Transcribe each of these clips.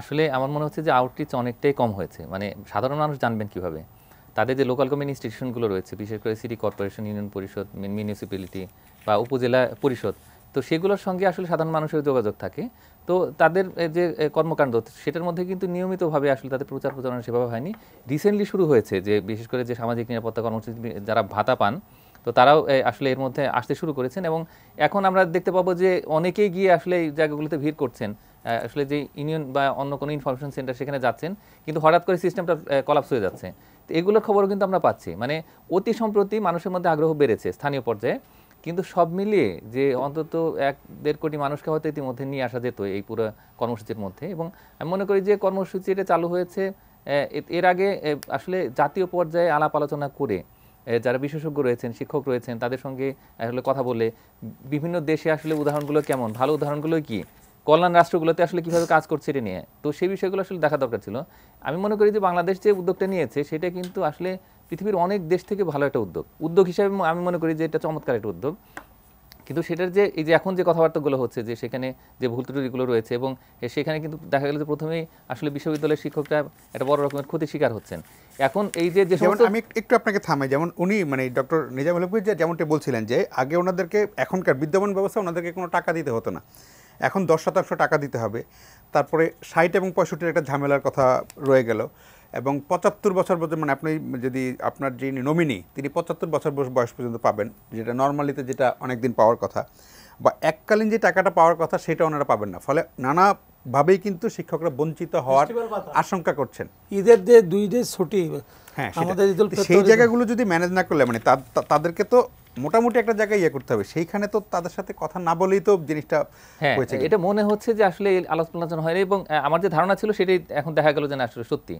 আসলে আমার মনে হচ্ছে যে আউটরিচ অনেকটাই কম হয়েছে মানে সাধারণ মানুষ জানবেন কিভাবে তাদের যে লোকাল কমিউনি ইনস্টিটিউশনগুলো রয়েছে বিশেষ করে সিটি কর্পোরেশন ইউনিয়ন পরিষদ মিউনিসিপ্যালিটি বা উপজেলা পরিষদ তো সেগুলোর সঙ্গে আসলে সাধারণ মানুষের যোগাযোগ থাকে তো তাদের যে কর্মকাণ্ড সেটার মধ্যে কিন্তু নিয়মিতভাবে আসলে তাদের প্রচার প্রচারণা সেভাবে হয়নি রিসেন্টলি শুরু হয়েছে যে বিশেষ করে যে সামাজিক নিরাপত্তা কর্মসূচি যারা ভাতা পান তো তারাও আসলে এর মধ্যে আসতে শুরু করেছেন এবং এখন আমরা দেখতে পাবো যে অনেকেই গিয়ে আসলে এই জায়গাগুলোতে ভিড় করছেন আসলে যে ইউনিয়ন বা অন্য কোনো ইনফরমেশন সেন্টার সেখানে যাচ্ছেন কিন্তু হঠাৎ করে সিস্টেমটা কলাপস হয়ে যাচ্ছে তো এগুলোর খবরও কিন্তু আমরা পাচ্ছি মানে অতি সম্প্রতি মানুষের মধ্যে আগ্রহ বেড়েছে স্থানীয় পর্যায়ে কিন্তু সব মিলিয়ে যে অন্তত এক দেড় কোটি মানুষকে হয়তো ইতিমধ্যে নিয়ে আসা যেত এই পুরো কর্মসূচির মধ্যে এবং আমি মনে করি যে কর্মসূচি এটা চালু হয়েছে এর আগে আসলে জাতীয় পর্যায়ে আলাপ আলোচনা করে যারা বিশেষজ্ঞ রয়েছেন শিক্ষক রয়েছেন তাদের সঙ্গে আসলে কথা বলে বিভিন্ন দেশে আসলে উদাহরণগুলো কেমন ভালো উদাহরণগুলো কী কল্যাণ রাষ্ট্রগুলোতে আসলে কিভাবে কাজ করছে এটা নিয়ে তো সেই বিষয়গুলো আসলে দেখা দরকার ছিল আমি মনে করি যে বাংলাদেশ যে উদ্যোগটা নিয়েছে সেটা কিন্তু আসলে পৃথিবীর অনেক দেশ থেকে ভালো একটা উদ্যোগ উদ্যোগ হিসাবে আমি মনে করি যে এটা চমৎকার একটা উদ্যোগ কিন্তু সেটার যে এই যে এখন যে কথাবার্তাগুলো হচ্ছে যে সেখানে যে ভুল ত্রুটিগুলো রয়েছে এবং সেখানে কিন্তু দেখা গেল যে প্রথমেই আসলে বিশ্ববিদ্যালয়ের শিক্ষকরা একটা বড় রকমের ক্ষতি শিকার হচ্ছেন এখন এই যে যে আমি একটু আপনাকে থামাই যেমন উনি মানে ডক্টর নিজাম আলমগীর যেমনটা বলছিলেন যে আগে ওনাদেরকে এখনকার বিদ্যমান ব্যবস্থা ওনাদেরকে কোনো টাকা দিতে হতো না এখন দশ শতাংশ টাকা দিতে হবে তারপরে ষাট এবং পঁয়ষট্টির একটা ঝামেলার কথা রয়ে গেল এবং পঁচাত্তর বছর পর্যন্ত মানে আপনি যদি আপনার যিনি নমিনি তিনি পঁচাত্তর বছর বয়স পর্যন্ত পাবেন যেটা নর্মালিতে যেটা অনেক দিন পাওয়ার কথা বা এককালীন যে টাকাটা পাওয়ার কথা সেটা ওনারা পাবেন না ফলে নানাভাবেই কিন্তু শিক্ষকরা বঞ্চিত হওয়ার আশঙ্কা করছেন ঈদের যে দুই ডে ছুটি হ্যাঁ সেই জায়গাগুলো যদি ম্যানেজ না করলে মানে তাদেরকে তো মোটামুটি একটা জায়গায় ইয়ে করতে হবে সেইখানে তো তাদের সাথে কথা না বলেই তো জিনিসটা হ্যাঁ, হয়েছে এটা মনে হচ্ছে যে আসলে আলোচনা হয়নি এবং আমার যে ধারণা ছিল সেটাই এখন দেখা গেল যে না আসলে সত্যি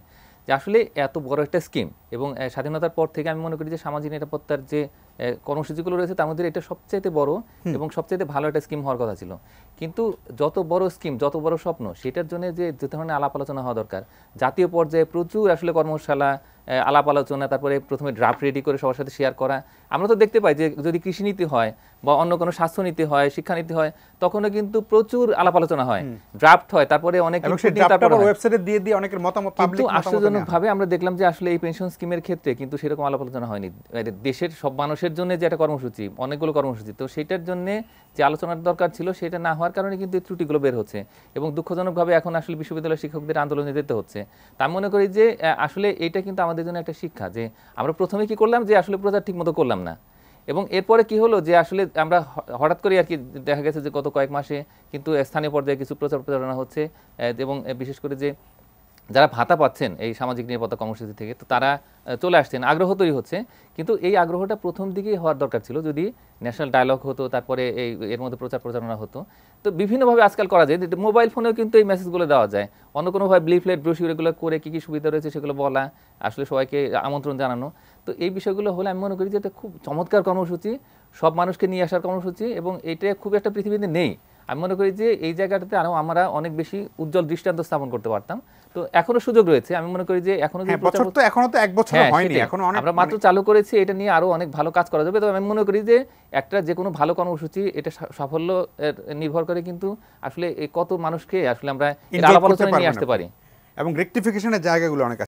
যে আসলে এত বড় একটা স্কিম এবং স্বাধীনতার পর থেকে আমি মনে করি যে সামাজিক নিরাপত্তার যে কর্মসূচিগুলো রয়েছে তার মধ্যে এটা সবচাইতে বড় এবং সবচাইতে ভালো একটা স্কিম হওয়ার কথা ছিল কিন্তু যত বড় স্কিম যত বড় স্বপ্ন সেটার জন্য যে যে ধরনের আলাপ আলোচনা হওয়া দরকার জাতীয় পর্যায়ে প্রচুর আসলে কর্মশালা আলাপ আলোচনা তারপরে প্রথমে ড্রাফট রেডি করে সবার সাথে শেয়ার করা আমরা তো দেখতে পাই যে যদি কৃষিনীতি হয় বা অন্য কোনো স্বাস্থ্যনীতি হয় শিক্ষানীতি হয় তখনও কিন্তু প্রচুর আলাপ আলোচনা হয় ড্রাফট হয় তারপরে অনেক ওয়েবসাইটে দিয়ে দিয়ে অনেকের মতামত কিন্তু আশ্চর্যজনকভাবে আমরা দেখলাম যে আসলে এই পেনশন স্কিমের ক্ষেত্রে কিন্তু সেরকম আলাপ আলোচনা হয়নি মানে দেশের সব মানুষের জন্য যে একটা কর্মসূচি অনেকগুলো কর্মসূচি তো সেটার জন্য যে আলোচনার দরকার ছিল সেটা না হওয়ার কারণে কিন্তু এই ত্রুটিগুলো বের হচ্ছে এবং দুঃখজনকভাবে এখন আসলে বিশ্ববিদ্যালয় শিক্ষকদের আন্দোলনে যেতে হচ্ছে তা মনে করি যে আসলে এটা কিন্তু আমাদের আমাদের জন্য একটা শিক্ষা যে আমরা প্রথমে কি করলাম যে আসলে প্রচার ঠিক মতো করলাম না এবং এরপরে কি হলো যে আসলে আমরা হঠাৎ করে আর কি দেখা গেছে যে গত কয়েক মাসে কিন্তু স্থানীয় পর্যায়ে কিছু প্রচার প্রচারণা হচ্ছে এবং বিশেষ করে যে যারা ভাতা পাচ্ছেন এই সামাজিক নিরাপত্তা কর্মসূচি থেকে তো তারা চলে আসছেন আগ্রহ তৈরি হচ্ছে কিন্তু এই আগ্রহটা প্রথম দিকেই হওয়ার দরকার ছিল যদি ন্যাশনাল ডায়লগ হতো তারপরে এই এর মধ্যে প্রচার প্রচারণা হতো তো বিভিন্নভাবে আজকাল করা যায় মোবাইল ফোনেও কিন্তু এই মেসেজগুলো দেওয়া যায় অন্য কোনোভাবে ব্লিফলেট ব্রোশিউর এগুলো করে কী কী সুবিধা রয়েছে সেগুলো বলা আসলে সবাইকে আমন্ত্রণ জানানো তো এই বিষয়গুলো হলে আমি মনে করি যে এটা খুব চমৎকার কর্মসূচি সব মানুষকে নিয়ে আসার কর্মসূচি এবং এটা খুব একটা পৃথিবীতে নেই আমি মনে করি যে এই জায়গাটাতে আরো আমরা অনেক বেশি উজ্জ্বল দৃষ্টান্ত স্থাপন করতে পারতাম তো এখনো সুযোগ রয়েছে আমি মনে করি যে এখনো হ্যাঁ, বছর তো এখনো তো এক বছর হ্যাঁ, হয়নি এখনো অনেক আমরা মাত্র মানে চালু করেছি এটা নিয়ে আরো অনেক ভালো কাজ করা যাবে তবে আমি মনে করি যে একটা যে কোনো ভালো কর্মসূচি এটা সাফল্য নির্ভর করে কিন্তু আসলে কত মানুষকে আসলে আমরা আলাপ আলোচনায় নিয়ে আসতে পারি এবং রেক্টিফিকেশনের জায়গাগুলো অনেক